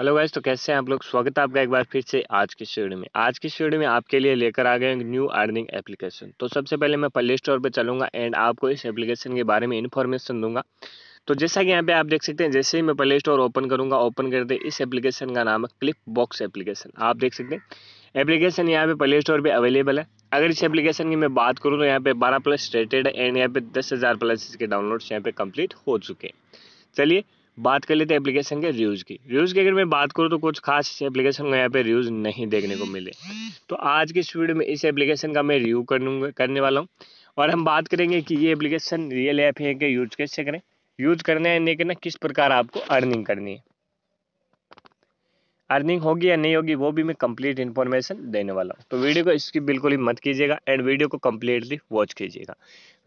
hello guys तो कैसे हैं आप लोग स्वागत है आपका एक बार फिर से आज की श्रेणी में आज की श्रेणी में आपके लिए लेकर आ गए न्यू अर्निंग एप्लीकेशन तो सबसे पहले मैं प्ले स्टोर पर चलूँगा एंड आपको इस एप्लीकेशन के बारे में इन्फॉर्मेशन दूंगा तो जैसा कि यहाँ पे आप देख सकते हैं जैसे ही मैं प्ले स्टोर ओपन करूँगा ओपन करते इस एप्लीकेशन का नाम है क्लिप बॉक्स एप्लीकेशन आप देख सकते हैं एप्लीकेशन यहाँ पे प्ले स्टोर पर अवेलेबल है अगर इस एप्लीकेशन की मैं बात करूँ तो यहाँ पे बारह प्लस रेटेड है एंड यहाँ पे दस प्लस इसके डाउनलोड्स यहाँ पे कंप्लीट हो चुके हैं चलिए बात कर लेते हैं एप्लीकेशन के रिव्यूज़ की रिव्यूज़ की अगर मैं बात करूँ तो कुछ खास एप्लीकेशन को यहाँ पे रिव्यूज़ नहीं देखने को मिले तो आज की इस वीडियो में इस एप्लीकेशन का मैं रिव्यू करूँगा करने वाला हूँ और हम बात करेंगे कि ये एप्लीकेशन रियल ऐप है कि यूज कैसे करें यूज करना है नहीं करना किस प्रकार आपको अर्निंग करनी है अर्निंग होगी या नहीं होगी वो भी मैं कंप्लीट इन्फॉर्मेशन देने वाला हूँ तो वीडियो को इसकी बिल्कुल ही मत कीजिएगा एंड वीडियो को कम्प्लीटली वॉच कीजिएगा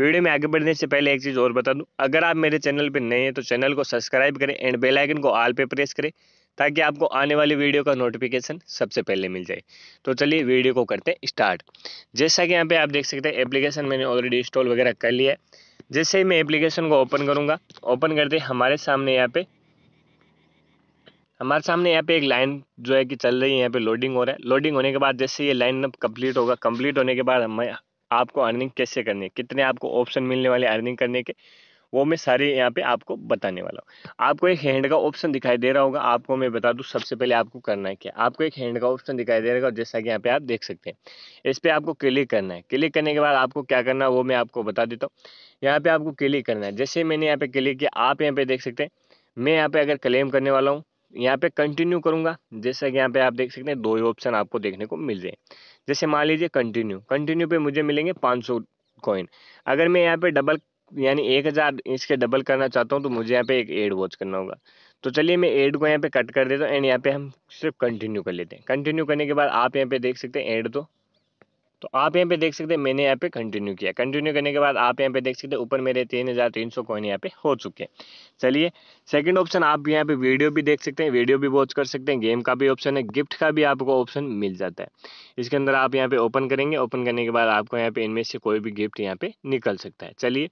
वीडियो में आगे बढ़ने से पहले एक चीज़ और बता दूँ अगर आप मेरे चैनल पर नए हैं तो चैनल को सब्सक्राइब करें एंड बेलाइकन को आल पे प्रेस करें ताकि आपको आने वाली वीडियो का नोटिफिकेशन सबसे पहले मिल जाए तो चलिए वीडियो को करते हैं स्टार्ट जैसा कि यहाँ पे आप देख सकते हैं एप्लीकेशन मैंने ऑलरेडी इंस्टॉल वगैरह कर लिया है जैसे ही मैं एप्लीकेशन को ओपन करूँगा ओपन करते हमारे सामने यहाँ पे हमारे सामने यहाँ पे एक लाइन जो है कि चल रही है यहाँ पे लोडिंग हो रहा है लोडिंग होने के बाद जैसे ये लाइन अब कंप्लीट होगा कंप्लीट होने के बाद हमें आपको अर्निंग कैसे करनी है कितने आपको ऑप्शन मिलने वाले अर्निंग करने के वो मैं सारे यहाँ पे आपको बताने वाला हूँ आपको एक हैंड का ऑप्शन दिखाई दे रहा होगा आपको मैं बता दूँ सबसे पहले आपको करना है क्या आपको एक हैंड का ऑप्शन दिखाई दे रहा होगा जैसा कि यहाँ पे आप देख सकते हैं इस पर आपको क्लिक करना है क्लिक करने के बाद आपको क्या करना है वो मैं आपको बता देता हूँ यहाँ पे आपको क्लिक करना है जैसे मैंने यहाँ पे क्लिक किया आप यहाँ पे देख सकते हैं मैं यहाँ पे अगर क्लेम करने वाला हूँ यहाँ पे कंटिन्यू करूँगा जैसा कि यहाँ पे आप देख सकते हैं दो ही ऑप्शन आपको देखने को मिल रहे हैं जैसे मान लीजिए कंटिन्यू कंटिन्यू पे मुझे मिलेंगे 500 कॉइन अगर मैं यहाँ पे डबल यानी एक हज़ार इसके डबल करना चाहता हूँ तो मुझे यहाँ पे एक एड वॉच करना होगा तो चलिए मैं एड को यहाँ पे कट कर देता हूँ एंड यहाँ पे हम सिर्फ कंटिन्यू कर लेते हैं कंटिन्यू करने के बाद आप यहाँ पे देख सकते हैं एड तो तो आप यहाँ पे देख सकते हैं मैंने यहाँ पे कंटिन्यू किया कंटिन्यू करने के बाद आप यहाँ पे देख सकते हैं ऊपर मेरे तीन हज़ार तीन सौ कॉइन यहाँ पे हो चुके हैं चलिए सेकंड ऑप्शन आप यहाँ पे वीडियो भी देख सकते हैं वीडियो भी वॉच कर सकते हैं गेम का भी ऑप्शन है गिफ्ट का भी आपको ऑप्शन मिल जाता है इसके अंदर आप यहाँ पे ओपन करेंगे ओपन करने के बाद आपको यहाँ पे इनमें से कोई भी गिफ्ट यहाँ पे निकल सकता है चलिए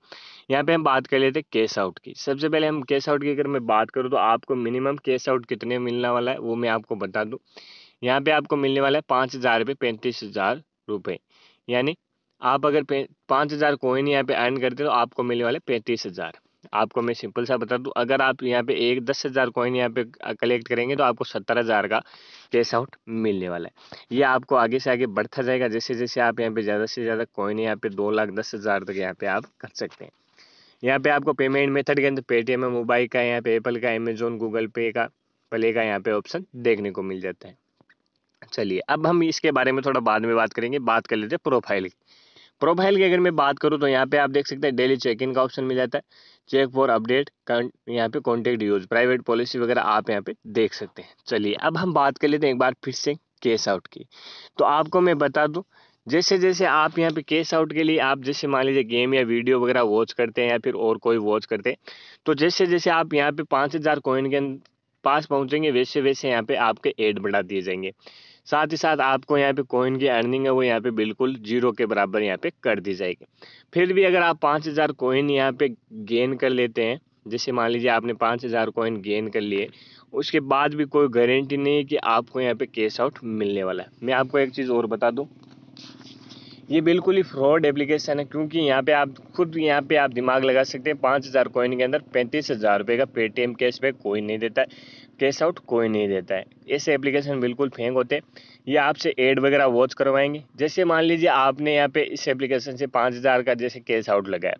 यहाँ पे हम बात कर लेते हैं कैश आउट की सबसे पहले हम कैश आउट की अगर मैं बात करूँ तो आपको मिनिमम कैश आउट कितने मिलने वाला है वो मैं आपको बता दूँ यहाँ पे आपको मिलने वाला है पाँच हज़ार रुपये पैंतीस हज़ार रुपये यानी आप अगर पाँच हज़ार कोइन यहाँ पे अर्न करते तो आपको मिलने वाले पैंतीस हज़ार आपको मैं सिंपल सा बता दूँ अगर आप यहाँ पे एक दस हज़ार कोइन यहाँ पे कलेक्ट करेंगे तो आपको सत्तर हज़ार का कैश आउट मिलने वाला है ये आपको आगे से आगे बढ़ता जाएगा जैसे जैसे आप यहाँ पे ज़्यादा से ज़्यादा कोइन यहाँ पे दो लाख दस हज़ार तक यहाँ पे आप कर सकते हैं यहाँ पे आपको पेमेंट मेथड के अंदर पेटीएम मोबाइल का यहाँ पे एप्पल का अमेजोन गूगल पे का प्ले का यहाँ पे ऑप्शन देखने को मिल जाता है चलिए अब हम इसके बारे में थोड़ा बाद में बात करेंगे बात कर लेते हैं प्रोफाइल की प्रोफाइल की अगर मैं बात करूँ तो यहाँ पे आप देख सकते हैं डेली चेक इन का ऑप्शन मिल जाता है चेक फॉर अपडेट यहाँ पे कॉन्टेक्ट यूज प्राइवेट पॉलिसी वगैरह आप यहाँ पे देख सकते हैं चलिए अब हम बात कर लेते हैं एक बार फिर से केस आउट की तो आपको मैं बता दूँ जैसे जैसे आप यहाँ पे केस आउट के लिए आप जैसे मान लीजिए गेम या वीडियो वगैरह वॉच करते हैं या फिर और कोई वॉच करते हैं तो जैसे जैसे आप यहाँ पे पाँच हज़ार कोइन के पास पहुंचेंगे वैसे वैसे यहाँ पे आपके एड बढ़ा दिए जाएंगे साथ ही साथ आपको यहाँ पे कोइन की अर्निंग है वो यहाँ पे बिल्कुल जीरो के बराबर यहाँ पे कर दी जाएगी फिर भी अगर आप पाँच हज़ार कोइन यहाँ पे गेन कर लेते हैं जैसे मान लीजिए आपने पाँच हज़ार कोइन गेन कर लिए उसके बाद भी कोई गारंटी नहीं है कि आपको यहाँ पे कैश आउट मिलने वाला है मैं आपको एक चीज़ और बता दूँ ये बिल्कुल ही फ्रॉड एप्लीकेशन है क्योंकि यहाँ पे आप खुद यहाँ पे आप दिमाग लगा सकते हैं पाँच हज़ार कोइन के अंदर पैंतीस हज़ार रुपये का पेटीएम कैशबैक कोई नहीं देता है कैश आउट कोई नहीं देता है ऐसे एप्लीकेशन बिल्कुल फेंक होते हैं ये आपसे एड वगैरह वॉच करवाएंगे जैसे मान लीजिए आपने यहाँ पे इस एप्लीकेशन से पाँच हज़ार का जैसे कैश आउट लगाया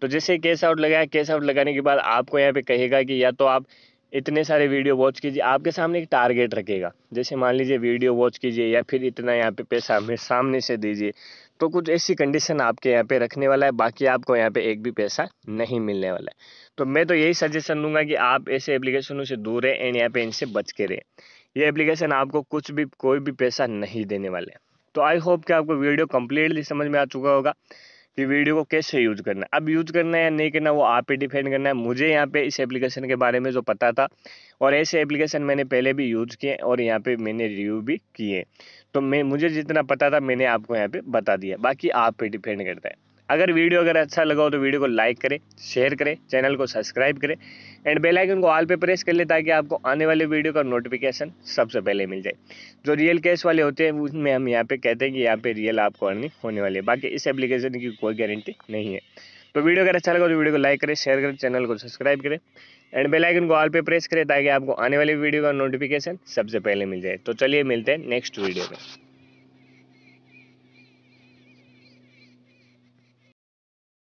तो जैसे कैश आउट लगाया कैश आउट लगाने के बाद आपको यहाँ पे कहेगा कि या तो आप इतने सारे वीडियो वॉच कीजिए आपके सामने एक टारगेट रखेगा जैसे मान लीजिए वीडियो वॉच कीजिए या फिर इतना यहाँ पे पैसा हमें सामने से दीजिए तो कुछ ऐसी कंडीशन आपके यहाँ पे रखने वाला है बाकी आपको यहाँ पे एक भी पैसा नहीं मिलने वाला है तो मैं तो यही सजेशन दूंगा कि आप ऐसे एप्लीकेशनों से दूर रहें एंड यहाँ पे इनसे बच के रहें ये एप्लीकेशन आपको कुछ भी कोई भी पैसा नहीं देने वाले तो आई होप कि आपको वीडियो कम्प्लीटली समझ में आ चुका होगा कि वीडियो को कैसे यूज करना है अब यूज करना है या नहीं करना वो आप ही डिपेंड करना है मुझे यहाँ पे इस एप्लीकेशन के बारे में जो पता था और ऐसे एप्लीकेशन मैंने पहले भी यूज किए और यहाँ पे मैंने रिव्यू भी किए तो मैं मुझे जितना पता था मैंने आपको यहाँ पे बता दिया बाकी आप पे डिपेंड करता है अगर वीडियो अगर अच्छा लगा हो तो वीडियो को लाइक करें शेयर करें चैनल को सब्सक्राइब करें एंड बेल आइकन को ऑल पे प्रेस कर लें ताकि आपको आने वाले वीडियो का नोटिफिकेशन सबसे पहले मिल जाए जो रियल कैश वाले होते हैं उसमें हम यहाँ पे कहते हैं कि यहाँ पे रियल आपको अर्निंग होने वाली है बाकी इस एप्लीकेशन की कोई गारंटी नहीं है तो वीडियो अगर अच्छा लगा तो वीडियो को लाइक करें शेयर करें चैनल को सब्सक्राइब करें एंड बेल आइकन को ऑल पे प्रेस करें ताकि आपको आने वाले वीडियो का नोटिफिकेशन सबसे पहले मिल जाए तो चलिए मिलते हैं नेक्स्ट वीडियो में